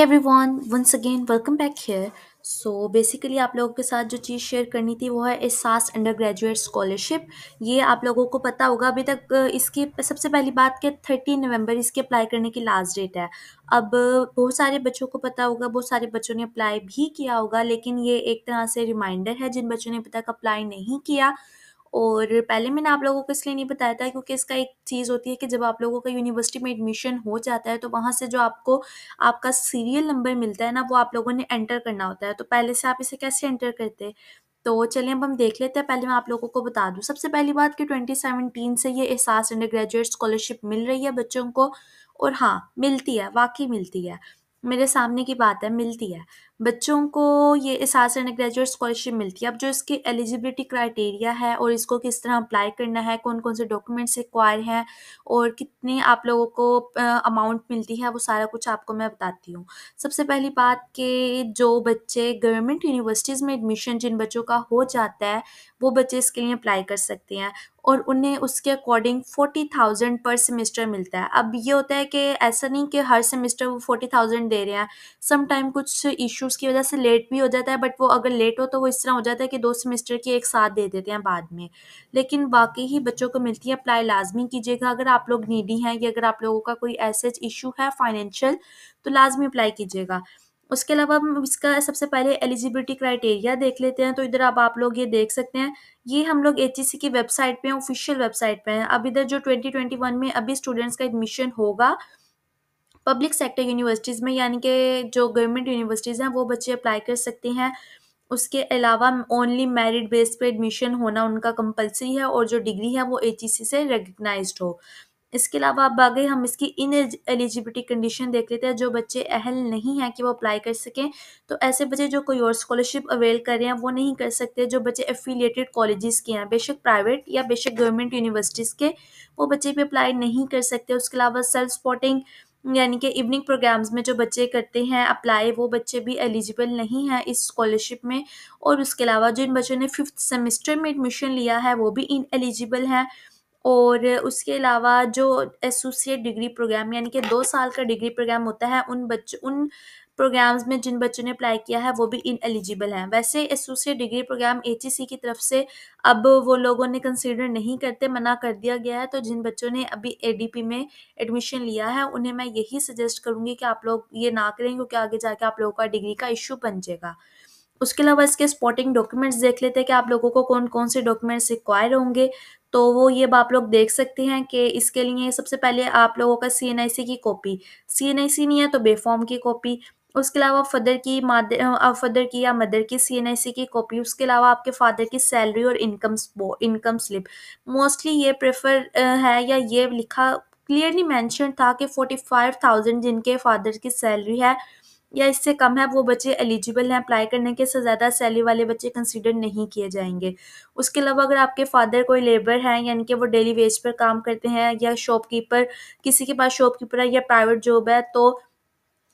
Every everyone once again welcome back here so basically आप लोगों के साथ जो चीज़ शेयर करनी थी वो है एहसास अंडर ग्रेजुएट स्कॉलरशिप ये आप लोगों को पता होगा अभी तक इसकी सबसे पहली बात के थर्टी नवंबर इसकी अप्लाई करने की लास्ट डेट है अब बहुत सारे बच्चों को पता होगा बहुत सारे बच्चों ने अप्लाई भी किया होगा लेकिन ये एक तरह से रिमाइंडर है जिन बच्चों ने अभी तक अप्लाई नहीं किया और पहले मैंने आप लोगों को इसलिए नहीं बताया था क्योंकि इसका एक चीज़ होती है कि जब आप लोगों का यूनिवर्सिटी में एडमिशन हो जाता है तो वहाँ से जो आपको आपका सीरियल नंबर मिलता है ना वो आप लोगों ने एंटर करना होता है तो पहले से आप इसे कैसे एंटर करते तो चलिए अब हम देख लेते हैं पहले मैं आप लोगों को बता दूँ सबसे पहली बात कि ट्वेंटी से ये एहसास अंडर ग्रेजुएट स्कॉलरशिप मिल रही है बच्चों को और हाँ मिलती है वाकई मिलती है मेरे सामने की बात है मिलती है बच्चों को ये इस अंडर ग्रेजुएट स्कॉलरशिप मिलती है अब जो इसकी एलिजिबिलिटी क्राइटेरिया है और इसको किस तरह अप्लाई करना है कौन कौन से डॉक्यूमेंट्स रिक्वायर हैं और कितनी आप लोगों को अमाउंट मिलती है वो सारा कुछ आपको मैं बताती हूँ सबसे पहली बात कि जो बच्चे गवर्नमेंट यूनिवर्सिटीज़ में एडमिशन जिन बच्चों का हो जाता है वो बच्चे इसके लिए अप्लाई कर सकते हैं और उन्हें उसके according forty thousand per semester मिलता है अब ये होता है कि ऐसा नहीं कि हर सेमेस्टर वो फोर्टी थाउजेंड दे रहे हैं सम टाइम कुछ इश्यूज़ की वजह से लेट भी हो जाता है बट वो अगर लेट हो तो वो इस तरह हो जाता है कि दो सेमेस्टर की एक साथ दे देते हैं बाद में लेकिन बाकी ही बच्चों को मिलती है अप्लाई लाजमी कीजिएगा अगर आप लोग नीडी हैं या अगर आप लोगों का कोई ऐसे इशू है फाइनेंशियल तो लाजमी अप्लाई कीजिएगा उसके अलावा हम इसका सबसे पहले एलिजिबिलिटी क्राइटेरिया देख लेते हैं तो इधर अब आप लोग ये देख सकते हैं ये हम लोग एच e की वेबसाइट पे हैं ऑफिशियल वेबसाइट पे हैं अब इधर जो 2021 में अभी स्टूडेंट्स का एडमिशन होगा पब्लिक सेक्टर यूनिवर्सिटीज़ में यानी कि जो गवर्नमेंट यूनिवर्सिटीज़ हैं वो बच्चे अप्लाई कर सकते हैं उसके अलावा ओनली मेरिट बेस पे एडमिशन होना उनका कंपलसरी है और जो डिग्री है वो एच e से रिकग्नाइज हो इसके अलावा अब आगे हम इसकी इन एलिजिबिलिटी कंडीशन देख लेते हैं जो बच्चे अहल नहीं हैं कि वो अप्लाई कर सकें तो ऐसे बच्चे जो कोई और स्कॉलरशिप अवेल कर रहे हैं वो नहीं कर सकते जो बच्चे एफिलिएटेड कॉलेजेस के हैं बेशक प्राइवेट या बेशक गवर्नमेंट यूनिवर्सिटीज़ के वो बच्चे भी अप्लाई नहीं कर सकते उसके अलावा सेल्फ स्पॉटिंग यानी कि इवनिंग प्रोग्राम्स में जो बच्चे करते हैं अप्लाई वो बच्चे भी एलिजिबल नहीं हैं इस स्कॉलरशिप में और उसके अलावा जिन बच्चों ने फिफ्थ सेमेस्टर में एडमिशन लिया है वो भी इन एलिजिबल हैं और उसके अलावा जो एसोसिएट डिग्री प्रोग्राम यानी कि दो साल का डिग्री प्रोग्राम होता है उन बच्चों उन प्रोग्राम्स में जिन बच्चों ने अप्लाई किया है वो भी इन एलिजिबल हैं वैसे एसोसिएट डिग्री प्रोग्राम एच की तरफ से अब वो लोगों ने कंसिडर नहीं करते मना कर दिया गया है तो जिन बच्चों ने अभी ए में एडमिशन लिया है उन्हें मैं यही सजेस्ट करूँगी कि आप लोग ये ना करें क्योंकि आगे जाके आप लोगों का डिग्री का इशू बन जाएगा उसके अलावा इसके स्पॉटिंग डॉक्यूमेंट्स देख लेते हैं कि आप लोगों को कौन कौन से डॉक्यूमेंट्स रिक्वायर होंगे तो वो ये आप लोग देख सकते हैं कि इसके लिए सबसे पहले आप लोगों का सी एन आई सी की कॉपी सी एन आई सी नहीं है तो बेफॉर्म की कॉपी उसके अलावा फदर की मादर फदर की या मदर की सी एन आई सी की कॉपी उसके अलावा आपके फादर की सैलरी और इनकम इनकम स्लिप मोस्टली ये प्रेफर है या ये लिखा क्लियरली मैंशन था कि फोर्टी फाइव थाउजेंड जिनके फादर की सैलरी है या इससे कम है वो बच्चे एलिजिबल हैं अप्लाई करने के से ज़्यादा सैलरी वाले बच्चे कंसिडर नहीं किए जाएंगे उसके अलावा अगर आपके फादर कोई लेबर हैं यानी कि वो डेली वेज पर काम करते हैं या शॉपकीपर किसी के पास शॉपकीपर है या प्राइवेट जॉब है तो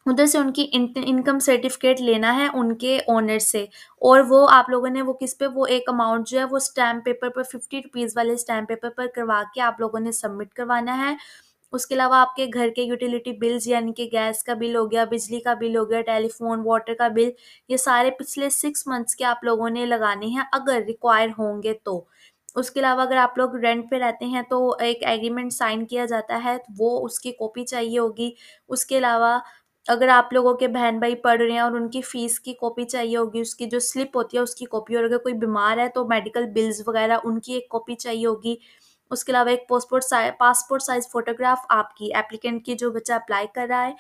उधर से उनकी इनकम सर्टिफिकेट लेना है उनके ओनर से और वो आप लोगों ने वो किस पे वो एक अमाउंट जो है वो स्टैम्प पेपर पर फिफ्टी रुपीज़ वाले स्टैम्प पेपर पर करवा के आप लोगों ने सबमिट करवाना है उसके अलावा आपके घर के यूटिलिटी बिल्स यानी कि गैस का बिल हो गया बिजली का बिल हो गया टेलीफोन वाटर का बिल ये सारे पिछले सिक्स मंथ्स के आप लोगों ने लगाने हैं अगर रिक्वायर होंगे तो उसके अलावा अगर आप लोग रेंट पे रहते हैं तो एक एग्रीमेंट साइन किया जाता है तो वो उसकी कॉपी चाहिए होगी उसके अलावा अगर आप लोगों के बहन भाई पढ़ रहे हैं और उनकी फ़ीस की कॉपी चाहिए होगी उसकी जो स्लिप होती है उसकी कॉपी और अगर कोई बीमार है तो मेडिकल बिल्स वगैरह उनकी एक कॉपी चाहिए होगी उसके अलावा एक passport size passport size photograph आपकी एप्लीकेंट की जो बच्चा अप्लाई कर रहा है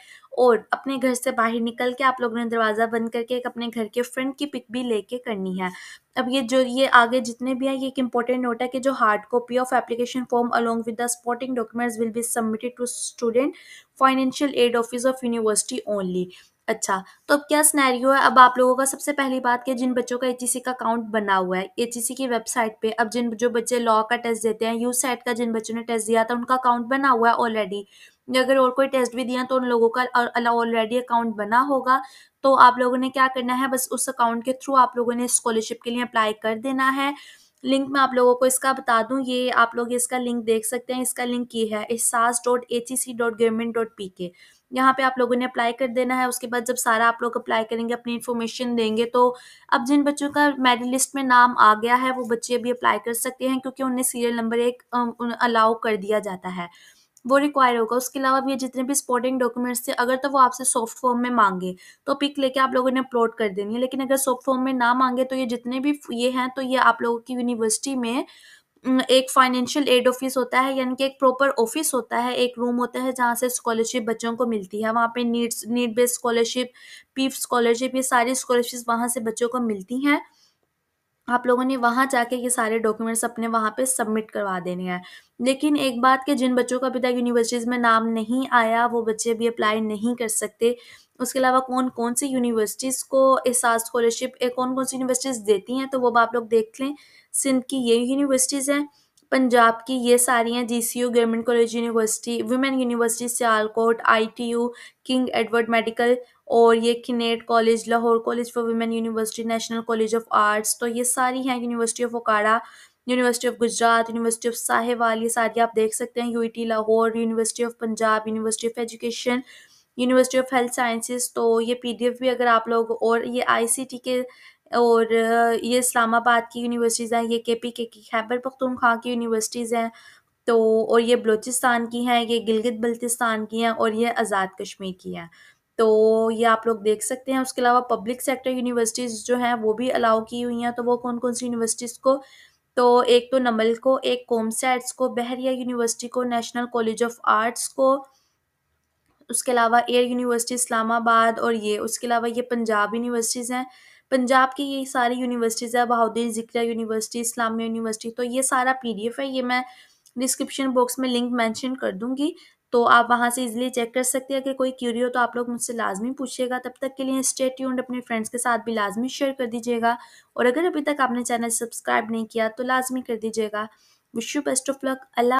और अपने घर से बाहर निकल के आप लोगों ने दरवाज़ा बंद करके एक अपने घर के फ्रंट की पिक भी लेके करनी है अब ये जो ये आगे जितने भी हैं ये एक इम्पोर्टेंट नोट है कि जो hard copy of application form along with the supporting documents will be submitted to student financial aid office of university only अच्छा, तो अब क्या स्नैरियो है, अब आप लोगों का सबसे पहली बात कि जिन बच्चों का एच का अकाउंट बना हुआ है, एच की वेबसाइट पे अब जिन जो बच्चे लॉ का टेस्ट देते हैं, यू साइट का जिन बच्चों ने टेस्ट दिया था, उनका अकाउंट बना हुआ है ऑलरेडी। अगर और कोई टेस्ट भी दिया, तो उन लोगों का ऑलरेडी अकाउंट बना होगा, तो आप लोगों ने क्या करना है, बस उस अकाउंट के थ्रू आप लोगों ने स्कॉलरशिप के लिए अप्लाई कर देना है। लिंक मैं आप लोगों को इसका बता दूँ, ये आप लोग इसका लिंक देख सकते हैं, इसका लिंक ये है, के यहाँ पे आप लोगों ने अप्लाई कर देना है उसके बाद जब सारा आप लोग अप्लाई करेंगे अपनी इन्फॉर्मेशन देंगे तो अब जिन बच्चों का मेरिट लिस्ट में नाम आ गया है वो बच्चे अभी अप्लाई कर सकते हैं क्योंकि उन्हें सीरियल नंबर एक अलाउ कर दिया जाता है वो रिक्वायर होगा उसके अलावा भी जितने भी स्पोर्टिंग डॉक्यूमेंट्स थे अगर तो वो आपसे सॉफ्ट फॉर्म में मांगे तो पिक लेके आप लोगों ने अपलोड कर देनी है लेकिन अगर सॉफ्ट फॉर्म में ना मांगे तो ये जितने भी ये हैं तो ये आप लोगों की यूनिवर्सिटी में एक फाइनेंशियल एड ऑफिस होता है यानी कि एक प्रॉपर ऑफिस होता है एक रूम होता है जहाँ से स्कॉलरशिप बच्चों को मिलती है वहाँ पे needs need based scholarship PEEF scholarship ये सारी स्कॉलरशिप वहाँ से बच्चों को मिलती हैं आप लोगों ने वहाँ जाके ये सारे डॉक्यूमेंट्स अपने वहाँ पे सबमिट करवा देने हैं लेकिन एक बात के जिन बच्चों का अभी तक यूनिवर्सिटीज़ में नाम नहीं आया वो बच्चे भी अप्लाई नहीं कर सकते उसके अलावा कौन कौन सी यूनिवर्सिटीज़ को एहसास स्कॉलरशिप कौन कौन सी यूनिवर्सिटीज़ देती हैं तो वो आप लोग देख लें सिंध की ये यूनिवर्सिटीज़ हैं पंजाब की ये सारी हैं G C U government college university women university Sialkot I T U King Edward medical और ये Kinnaird college Lahore college for women university national college of arts तो ये सारी हैं university of Okara university of Gujrat university of Sahiwal ये सारी आप देख सकते हैं U Lahore university of Punjab university of education university of health sciences तो ये पीडीएफ भी अगर आप लोग और ये आईसीटी के और ये इस्लामाबाद की यूनिवर्सिटीज़ हैं ये के पी के की खैबर पख्तूनख्वा की यूनिवर्सिटीज़ हैं तो और ये बलूचिस्तान की हैं ये गिलगित बल्तिस्तान की हैं और ये आज़ाद कश्मीर की हैं तो ये आप लोग देख सकते हैं उसके अलावा पब्लिक सेक्टर यूनिवर्सिटीज़ जो हैं वो भी अलाउ की हुई हैं तो वो कौन कौन सी यूनिवर्सिटीज़ को तो एक तो नमल को एक कोमसैट्स को बहरिया यूनिवर्सिटी को नेशनल कॉलेज ऑफ आर्ट्स को उसके अलावा एयर यूनिवर्सिटी इस्लामाबाद और ये उसके अलावा ये पंजाब यूनिवर्सिटीज़ हैं पंजाब की ये सारी यूनिवर्सिटीज़ है बहाउद्दीन जिक्रा यूनिवर्सिटी इस्लामिया यूनिवर्सिटी तो ये सारा पी है ये मैं डिस्क्रिप्शन बॉक्स में लिंक मैंशन कर दूँगी तो आप वहाँ से इजीली चेक कर सकते हैं अगर कोई क्यूरी हो तो आप लोग मुझसे लाजमी पूछिएगा तब तक के लिए स्टे ट्यून्ड अपने फ्रेंड्स के साथ भी लाजमी शेयर कर दीजिएगा और अगर अभी तक आपने चैनल सब्सक्राइब नहीं किया तो लाजमी कर दीजिएगा wish you best of luck Allah